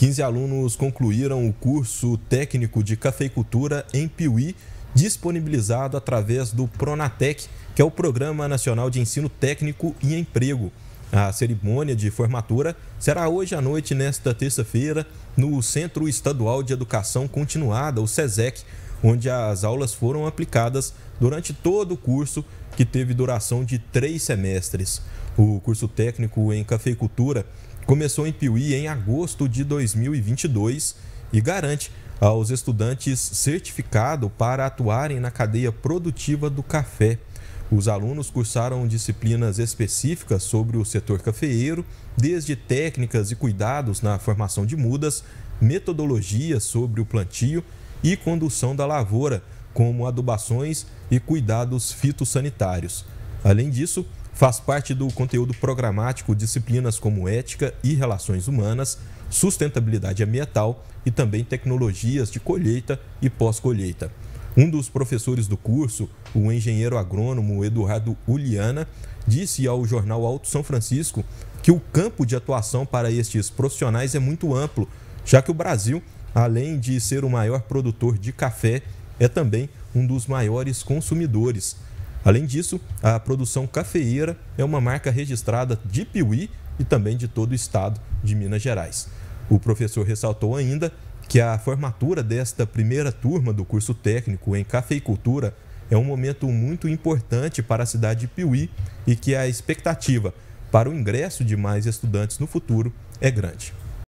15 alunos concluíram o curso técnico de cafeicultura em Piuí, disponibilizado através do Pronatec, que é o Programa Nacional de Ensino Técnico e Emprego. A cerimônia de formatura será hoje à noite, nesta terça-feira, no Centro Estadual de Educação Continuada, o SESEC, onde as aulas foram aplicadas durante todo o curso, que teve duração de três semestres. O curso técnico em cafeicultura começou em Piuí em agosto de 2022 e garante aos estudantes certificado para atuarem na cadeia produtiva do café. Os alunos cursaram disciplinas específicas sobre o setor cafeeiro, desde técnicas e cuidados na formação de mudas, metodologias sobre o plantio e condução da lavoura, como adubações e cuidados fitossanitários. Além disso, faz parte do conteúdo programático disciplinas como ética e relações humanas, sustentabilidade ambiental e também tecnologias de colheita e pós-colheita. Um dos professores do curso, o engenheiro agrônomo Eduardo Uliana, disse ao jornal Alto São Francisco que o campo de atuação para estes profissionais é muito amplo, já que o Brasil além de ser o maior produtor de café, é também um dos maiores consumidores. Além disso, a produção cafeeira é uma marca registrada de Piuí e também de todo o estado de Minas Gerais. O professor ressaltou ainda que a formatura desta primeira turma do curso técnico em cafeicultura é um momento muito importante para a cidade de Piuí e que a expectativa para o ingresso de mais estudantes no futuro é grande.